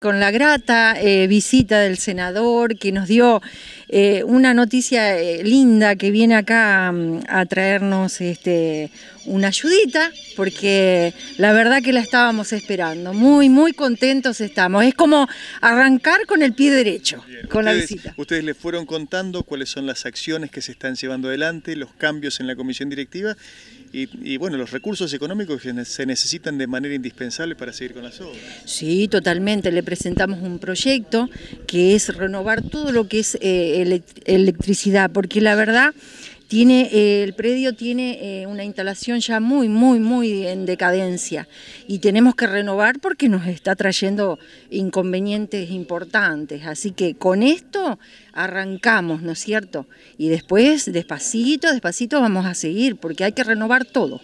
con la grata eh, visita del senador que nos dio eh, una noticia eh, linda que viene acá mm, a traernos este, una ayudita, porque la verdad que la estábamos esperando. Muy, muy contentos estamos. Es como arrancar con el pie derecho, con la visita. Ustedes le fueron contando cuáles son las acciones que se están llevando adelante, los cambios en la comisión directiva y, bueno, los recursos económicos que se necesitan de manera indispensable para seguir con las obras. Sí, totalmente. Le presentamos un proyecto que es renovar todo lo que es eh, electricidad, porque la verdad tiene, eh, el predio tiene eh, una instalación ya muy, muy, muy en decadencia y tenemos que renovar porque nos está trayendo inconvenientes importantes. Así que con esto arrancamos, ¿no es cierto? Y después, despacito, despacito, vamos a seguir porque hay que renovar todo.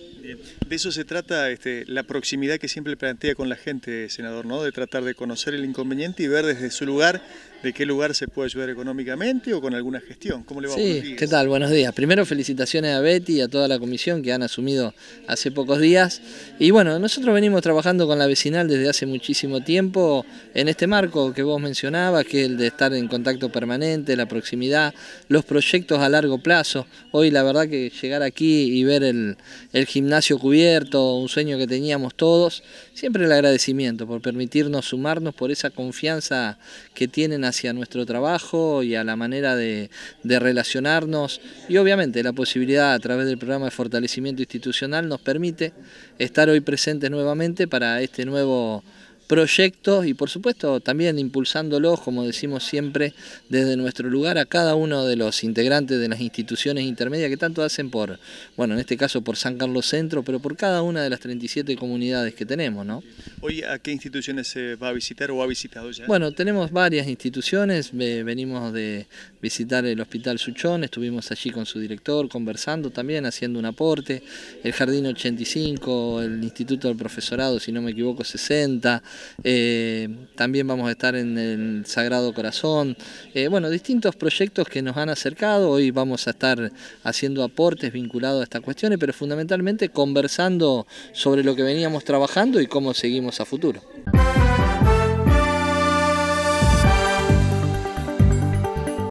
De eso se trata este, la proximidad que siempre plantea con la gente, senador, ¿no? De tratar de conocer el inconveniente y ver desde su lugar de qué lugar se puede ayudar económicamente o con alguna gestión. ¿Cómo le va? Sí, ¿qué tal? Buenos días. Primero, felicitaciones a Betty y a toda la comisión que han asumido hace pocos días. Y bueno, nosotros venimos trabajando con la vecinal desde hace muchísimo tiempo en este marco que vos mencionabas, que es el de estar en contacto permanente, la proximidad, los proyectos a largo plazo. Hoy, la verdad, que llegar aquí y ver el, el gimnasio cubierto un sueño que teníamos todos. Siempre el agradecimiento por permitirnos sumarnos, por esa confianza que tienen hacia nuestro trabajo y a la manera de, de relacionarnos. Y obviamente la posibilidad a través del programa de fortalecimiento institucional nos permite estar hoy presentes nuevamente para este nuevo proyectos y por supuesto también impulsándolos, como decimos siempre, desde nuestro lugar a cada uno de los integrantes de las instituciones intermedias que tanto hacen por, bueno, en este caso por San Carlos Centro, pero por cada una de las 37 comunidades que tenemos, ¿no? Hoy a qué instituciones se va a visitar o ha visitado ya? Bueno, tenemos varias instituciones, venimos de visitar el Hospital Suchón, estuvimos allí con su director conversando también, haciendo un aporte, el Jardín 85, el Instituto del Profesorado, si no me equivoco, 60, eh, también vamos a estar en el Sagrado Corazón, eh, bueno, distintos proyectos que nos han acercado, hoy vamos a estar haciendo aportes vinculados a estas cuestiones, pero fundamentalmente conversando sobre lo que veníamos trabajando y cómo seguimos a futuro.